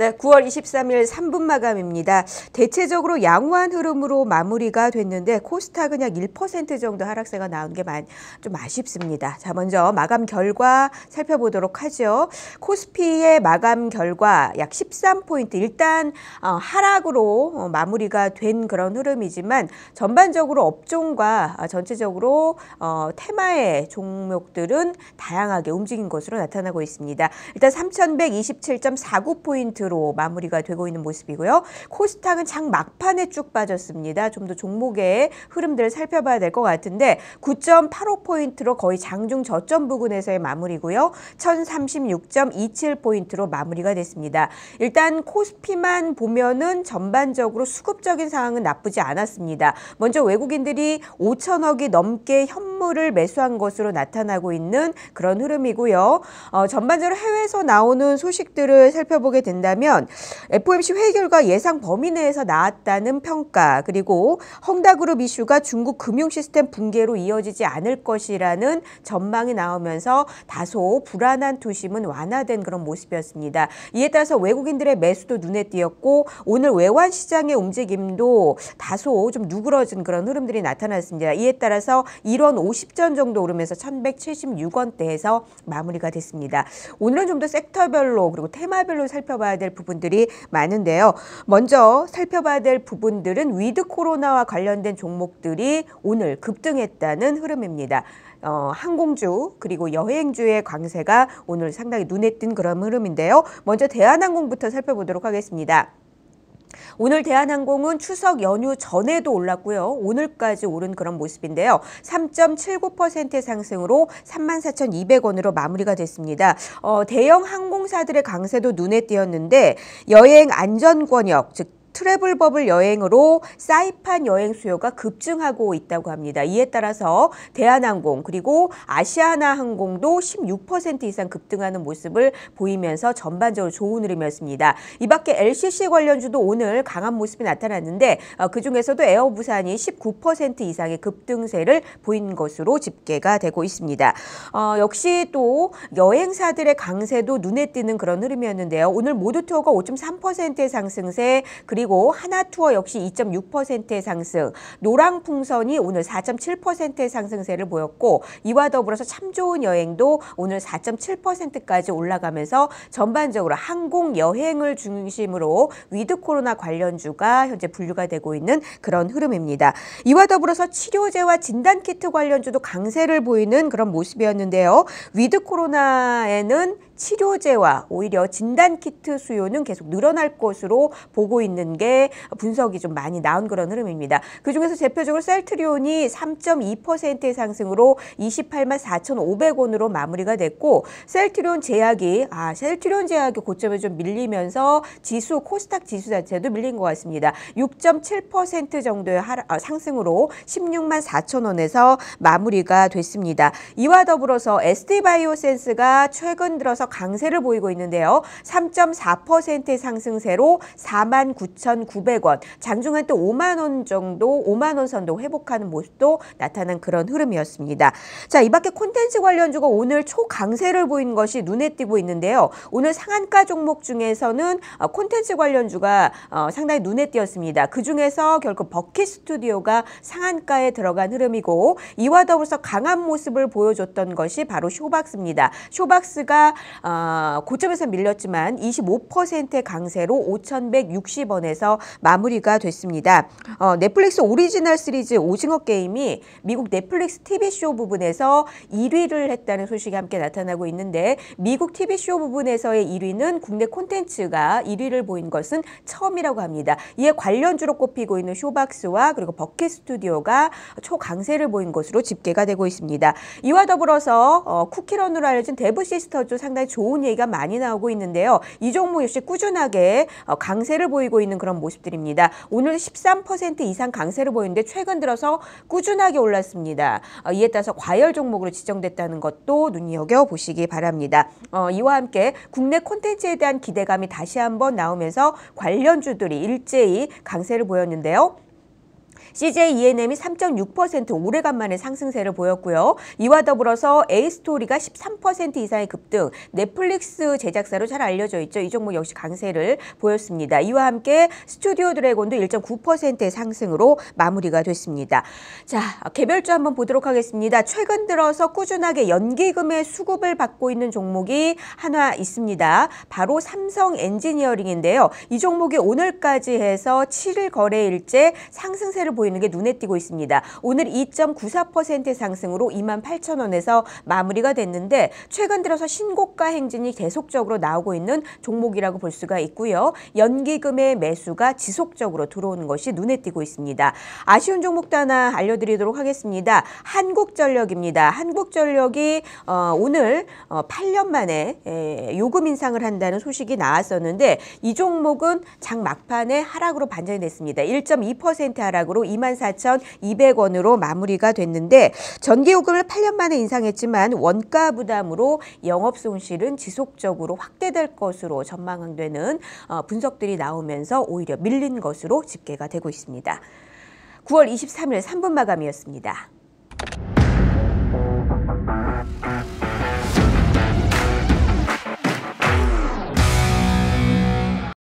네, 9월 23일 3분 마감입니다. 대체적으로 양호한 흐름으로 마무리가 됐는데 코스닥은 약 1% 정도 하락세가 나온 게 좀 아쉽습니다. 자, 먼저 마감 결과 살펴보도록 하죠. 코스피의 마감 결과 약 13포인트 일단 어, 하락으로 어, 마무리가 된 그런 흐름이지만 전반적으로 업종과 어, 전체적으로 어, 테마의 종목들은 다양하게 움직인 것으로 나타나고 있습니다. 일단 3 1 2 7 4 9포인트 상승으로 마무리가 되고 있는 모습이고요. 코스닥은 장 막판에 쭉 빠졌습니다. 좀 더 종목의 흐름들을 살펴봐야 될 것 같은데 9.85포인트로 거의 장중 저점 부근에서의 마무리고요. 1036.27포인트로 마무리가 됐습니다. 일단 코스피만 보면은 전반적으로 수급적인 상황은 나쁘지 않았습니다. 먼저 외국인들이 5천억이 넘게 현물을 매수한 것으로 나타나고 있는 그런 흐름이고요. 어, 전반적으로 해외에서 나오는 소식들을 살펴보게 된다. 본다면 FOMC 회의 결과 예상 범위 내에서 나왔다는 평가 그리고 헝다그룹 이슈가 중국 금융 시스템 붕괴로 이어지지 않을 것이라는 전망이 나오면서 다소 불안한 투심은 완화된 그런 모습이었습니다. 이에 따라서 외국인들의 매수도 눈에 띄었고 오늘 외환 시장의 움직임도 다소 좀 누그러진 그런 흐름들이 나타났습니다. 이에 따라서 1원 50전 정도 오르면서 1176원대에서 마무리가 됐습니다. 오늘은 좀 더 섹터별로 그리고 테마별로 살펴봐야 될 부분들이 많은데요. 먼저 살펴봐야 될 부분들은 위드 코로나와 관련된 종목들이 오늘 급등했다는 흐름입니다. 어, 항공주 그리고 여행주의 강세가 오늘 상당히 눈에 띈 그런 흐름인데요. 먼저 대한항공부터 살펴보도록 하겠습니다. 오늘 대한항공은 추석 연휴 전에도 올랐고요. 오늘까지 오른 그런 모습인데요. 3.79%의 상승으로 34,200원으로 마무리가 됐습니다. 어, 대형 항공사들의 강세도 눈에 띄었는데 여행 안전 권역 즉 트래블 버블 여행으로 사이판 여행 수요가 급증하고 있다고 합니다. 이에 따라서 대한항공 그리고 아시아나항공도 16% 이상 급등하는 모습을 보이면서 전반적으로 좋은 흐름이었습니다. 이 밖에 LCC 관련주도 오늘 강한 모습이 나타났는데 어, 그중에서도 에어부산이 19% 이상의 급등세를 보인 것으로 집계가 되고 있습니다. 어, 역시 또 여행사들의 강세도 눈에 띄는 그런 흐름이었는데요. 오늘 모두투어가 5.3%의 상승세 그리고 그리고 하나투어 역시 2.6%의 상승, 노랑풍선이 오늘 4.7%의 상승세를 보였고 이와 더불어서 참 좋은 여행도 오늘 4.7%까지 올라가면서 전반적으로 항공 여행을 중심으로 위드 코로나 관련주가 현재 분류가 되고 있는 그런 흐름입니다. 이와 더불어서 치료제와 진단키트 관련주도 강세를 보이는 그런 모습이었는데요. 위드 코로나에는 치료제와 오히려 진단 키트 수요는 계속 늘어날 것으로 보고 있는 게 분석이 좀 많이 나온 그런 흐름입니다. 그중에서 대표적으로 셀트리온이 3.2%의 상승으로 28만 4,500원으로 마무리가 됐고 셀트리온 제약이 아 셀트리온 제약이 고점에 좀 밀리면서 지수 코스닥 지수 자체도 밀린 것 같습니다. 6.7% 정도의 하라 아, 상승으로 16만 4천 원에서 마무리가 됐습니다. 이와 더불어서 SD바이오센스가 최근 들어서 강세를 보이고 있는데요. 3.4%의 상승세로 49,900원, 장중 한때 5만 원 정도, 5만 원 선도 회복하는 모습도 나타난 그런 흐름이었습니다. 자, 이밖에 콘텐츠 관련주가 오늘 초강세를 보인 것이 눈에 띄고 있는데요. 오늘 상한가 종목 중에서는 어, 콘텐츠 관련주가 어, 상당히 눈에 띄었습니다. 그 중에서 결국 버킷 스튜디오가 상한가에 들어간 흐름이고 이와 더불어서 강한 모습을 보여줬던 것이 바로 쇼박스입니다. 쇼박스가 어, 고점에서 밀렸지만 25%의 강세로 5,160원에서 마무리가 됐습니다. 어, 넷플릭스 오리지널 시리즈 오징어 게임이 미국 넷플릭스 TV쇼 부분에서 1위를 했다는 소식이 함께 나타나고 있는데 미국 TV쇼 부분에서의 1위는 국내 콘텐츠가 1위를 보인 것은 처음이라고 합니다. 이에 관련주로 꼽히고 있는 쇼박스와 그리고 버킷 스튜디오가 초강세를 보인 것으로 집계가 되고 있습니다. 이와 더불어서 어, 쿠키런으로 알려진 데브 시스터즈 상당히 좋은 얘기가 많이 나오고 있는데요. 이 종목 역시 꾸준하게 어, 강세를 보이고 있는 그런 모습들입니다. 오늘 13% 이상 강세를 보이는데 최근 들어서 꾸준하게 올랐습니다. 어, 이에 따라서 과열 종목으로 지정됐다는 것도 눈여겨 보시기 바랍니다. 어, 이와 함께 국내 콘텐츠에 대한 기대감이 다시 한번 나오면서 관련주들이 일제히 강세를 보였는데요. CJ ENM이 3.6% 오래간만에 상승세를 보였고요. 이와 더불어서 에이스토리가 13% 이상의 급등, 넷플릭스 제작사로 잘 알려져 있죠. 이 종목 역시 강세를 보였습니다. 이와 함께 스튜디오 드래곤도 1.9%의 상승으로 마무리가 됐습니다. 자, 개별주 한번 보도록 하겠습니다. 최근 들어서 꾸준하게 연기금의 수급을 받고 있는 종목이 하나 있습니다. 바로 삼성 엔지니어링인데요. 이 종목이 오늘까지 해서 7일 거래일째 상승세를 보이는 게 눈에 띄고 있습니다. 오늘 2.94% 상승으로 2 8 0 0 0 원에서 마무리가 됐는데 최근 들어서 신고가 행진이 계속적으로 나오고 있는 종목이라고 볼 수가 있고요. 연기금의 매수가 지속적으로 들어오는 것이 눈에 띄고 있습니다. 아쉬운 종목도 하나 알려드리도록 하겠습니다. 한국전력입니다. 한국전력이 어, 오늘 어, 8년 만에 에, 요금 인상을 한다는 소식이 나왔었는데 이 종목은 장 막판에 하락으로 반전이 됐습니다. 1.2% 하락으로 24,200원으로 마무리가 됐는데 전기요금을 8년 만에 인상했지만 원가 부담으로 영업 손실은 지속적으로 확대될 것으로 전망되는 어, 분석들이 나오면서 오히려 밀린 것으로 집계가 되고 있습니다. 9월 23일 3분 마감이었습니다.